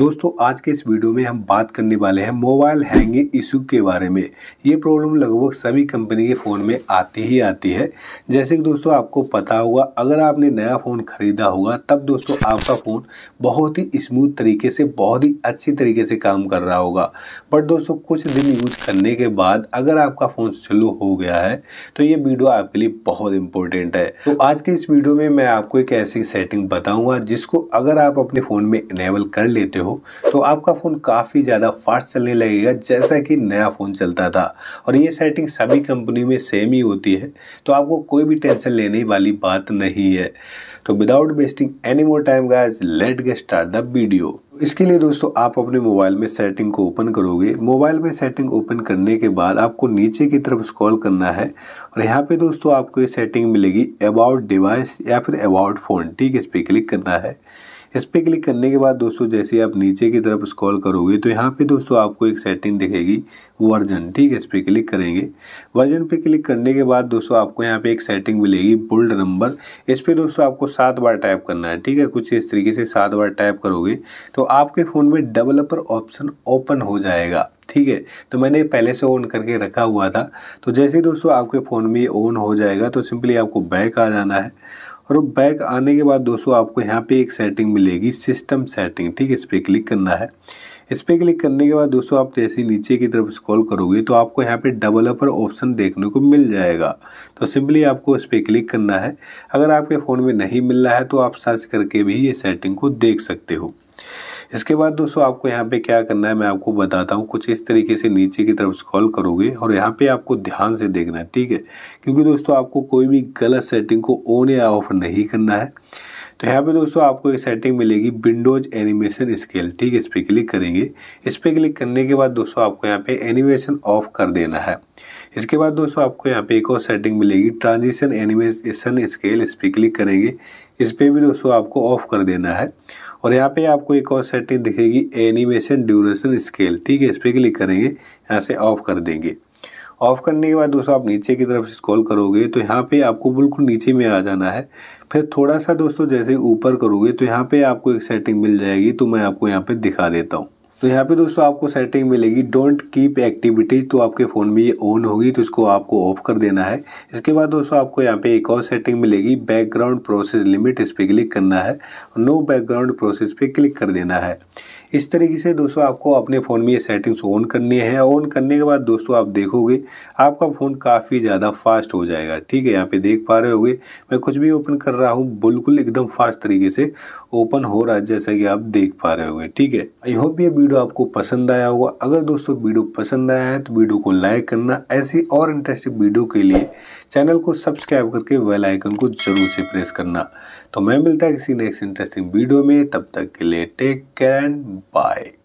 दोस्तों आज के इस वीडियो में हम बात करने वाले हैं मोबाइल हैंगिंग इशू के बारे में ये प्रॉब्लम लगभग सभी कंपनी के फ़ोन में आती ही आती है जैसे कि दोस्तों आपको पता होगा अगर आपने नया फ़ोन ख़रीदा होगा तब दोस्तों आपका फ़ोन बहुत ही स्मूथ तरीके से बहुत ही अच्छी तरीके से काम कर रहा होगा बट दोस्तों कुछ दिन यूज़ करने के बाद अगर आपका फ़ोन स्लो हो गया है तो ये वीडियो आपके लिए बहुत इंपॉर्टेंट है तो आज के इस वीडियो में मैं आपको एक ऐसी सेटिंग बताऊँगा जिसको अगर आप अपने फ़ोन में इनेबल कर लेते हो हो तो आपका फ़ोन काफ़ी ज़्यादा फास्ट चलने लगेगा जैसा कि नया फ़ोन चलता था और ये सेटिंग सभी कंपनी में सेम ही होती है तो आपको कोई भी टेंशन लेने वाली बात नहीं है तो without wasting any more time guys let get start the video इसके लिए दोस्तों आप अपने मोबाइल में सेटिंग को ओपन करोगे मोबाइल में सेटिंग ओपन करने के बाद आपको नीचे की तरफ स्क्रॉल करना है और यहाँ पे दोस्तों आपको ये सेटिंग मिलेगी अबाउट डिवाइस या फिर अबाउट फ़ोन ठीक है इस पर क्लिक करना है इस पर क्लिक करने के बाद दोस्तों जैसे आप नीचे की तरफ स्क्रॉल करोगे तो यहाँ पे दोस्तों आपको एक सेटिंग दिखेगी वर्जन ठीक है इस पर क्लिक करेंगे वर्जन पे क्लिक करने के बाद दोस्तों आपको यहाँ पे एक सेटिंग मिलेगी बोल्ड नंबर इस पर दोस्तों आपको सात बार टाइप करना है ठीक है कुछ इस तरीके से सात बार टाइप करोगे तो आपके फ़ोन में डेवलपर ऑप्शन ओपन हो जाएगा ठीक है तो मैंने पहले से ऑन करके रखा हुआ था तो जैसे दोस्तों आपके फ़ोन में ऑन हो जाएगा तो सिंपली आपको बैक आ जाना है और बैक आने के बाद दोस्तों आपको यहाँ पे एक सेटिंग मिलेगी सिस्टम सेटिंग ठीक है इस पर क्लिक करना है इस पर क्लिक करने के बाद दोस्तों आप जैसे नीचे की तरफ स्क्रॉल करोगे तो आपको यहाँ पे अपर ऑप्शन देखने को मिल जाएगा तो सिंपली आपको इस पर क्लिक करना है अगर आपके फ़ोन में नहीं मिल रहा है तो आप सर्च करके भी ये सेटिंग को देख सकते हो इसके बाद दोस्तों आपको यहाँ पे क्या करना है मैं आपको बताता हूँ कुछ इस तरीके से नीचे की तरफ स्क्रॉल करोगे और यहाँ पे आपको ध्यान से देखना है ठीक है क्योंकि दोस्तों आपको कोई भी गलत सेटिंग को ऑन या ऑफ नहीं करना है तो यहाँ पे दोस्तों आपको एक सेटिंग मिलेगी विंडोज एनिमेशन स्केल ठीक है इस पर क्लिक करेंगे इस पर क्लिक करने के बाद दोस्तों आपको यहाँ पे एनिमेशन ऑफ कर देना है इसके बाद दोस्तों आपको यहाँ पे एक और सेटिंग मिलेगी ट्रांजिशन एनिमेशन स्केल इस पर क्लिक करेंगे इस पर भी दोस्तों आपको ऑफ कर देना है और यहाँ पे आपको एक और सेटिंग दिखेगी एनिमेशन ड्यूरेशन स्केल ठीक है इस पर क्लिक करेंगे यहाँ से ऑफ कर देंगे ऑफ करने के बाद दोस्तों आप नीचे की तरफ स्क्रॉल करोगे तो यहाँ पे आपको बिल्कुल नीचे में आ जाना है फिर थोड़ा सा दोस्तों जैसे ऊपर करोगे तो यहाँ पे आपको एक सेटिंग मिल जाएगी तो मैं आपको यहाँ पे दिखा देता हूँ तो यहाँ पे दोस्तों आपको सेटिंग मिलेगी डोंट कीप एक्टिविटीज तो आपके फ़ोन में ये ऑन होगी तो इसको आपको ऑफ कर देना है इसके बाद दोस्तों आपको यहाँ पे एक और सेटिंग मिलेगी बैकग्राउंड प्रोसेस लिमिट इस पर क्लिक करना है नो बैकग्राउंड प्रोसेस पे क्लिक कर देना है इस तरीके से दोस्तों आपको अपने फ़ोन में ये सेटिंग्स ऑन करनी है ऑन करने के बाद दोस्तों आप देखोगे आपका फ़ोन काफ़ी ज़्यादा फास्ट हो जाएगा ठीक है यहाँ पे देख पा रहे होगे मैं कुछ भी ओपन कर रहा हूँ बिल्कुल एकदम फास्ट तरीके से ओपन हो रहा है जैसा कि आप देख पा रहे होगे ठीक है आई होप ये वीडियो आपको पसंद आया होगा अगर दोस्तों वीडियो पसंद आया है तो वीडियो को लाइक करना ऐसी और इंटरेस्टिंग वीडियो के लिए चैनल को सब्सक्राइब करके वेल आइकन को जरूर से प्रेस करना तो मैं मिलता है किसी नेक्स्ट इंटरेस्टिंग वीडियो में तब तक के लिए टेक केयर एंड Bye.